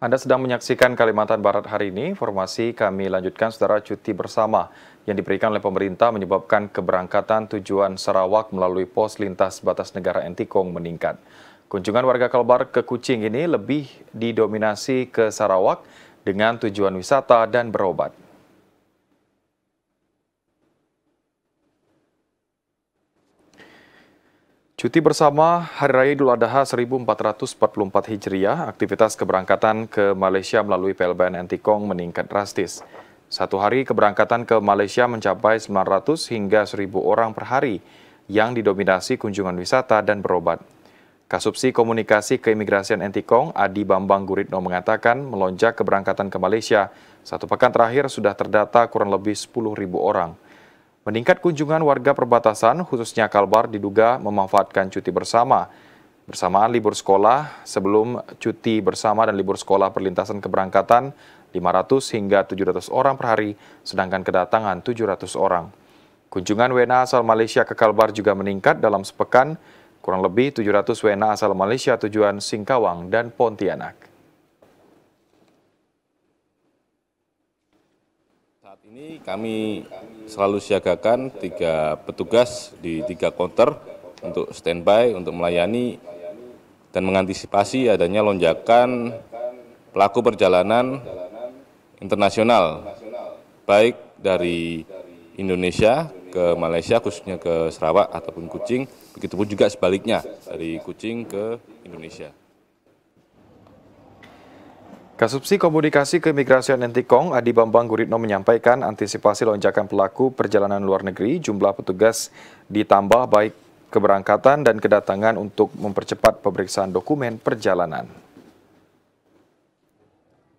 Anda sedang menyaksikan Kalimantan Barat hari ini. Formasi kami lanjutkan saudara cuti bersama yang diberikan oleh pemerintah menyebabkan keberangkatan tujuan Sarawak melalui pos lintas batas negara Entikong meningkat. Kunjungan warga Kalbar ke Kucing ini lebih didominasi ke Sarawak dengan tujuan wisata dan berobat. Cuti bersama Hari Raya Idul Adha 1444 Hijriah, aktivitas keberangkatan ke Malaysia melalui PLBN Antikong meningkat drastis. Satu hari keberangkatan ke Malaysia mencapai 900 hingga 1000 orang per hari yang didominasi kunjungan wisata dan berobat. Kasubsi Komunikasi Keimigrasian Antikong, Adi Bambang Guritno mengatakan melonjak keberangkatan ke Malaysia, satu pekan terakhir sudah terdata kurang lebih 10.000 orang. Meningkat kunjungan warga perbatasan, khususnya Kalbar, diduga memanfaatkan cuti bersama. Bersamaan libur sekolah, sebelum cuti bersama dan libur sekolah perlintasan keberangkatan, 500 hingga 700 orang per hari, sedangkan kedatangan 700 orang. Kunjungan WNA asal Malaysia ke Kalbar juga meningkat dalam sepekan, kurang lebih 700 WNA asal Malaysia tujuan Singkawang dan Pontianak. Saat ini kami selalu siagakan tiga petugas di tiga konter untuk standby untuk melayani dan mengantisipasi adanya lonjakan pelaku perjalanan internasional baik dari Indonesia ke Malaysia khususnya ke Sarawak ataupun Kucing begitupun juga sebaliknya dari Kucing ke Indonesia. Kasubsi Komunikasi Keimigrasian Entikong Adi Bambang Guritno menyampaikan antisipasi lonjakan pelaku perjalanan luar negeri jumlah petugas ditambah baik keberangkatan dan kedatangan untuk mempercepat pemeriksaan dokumen perjalanan.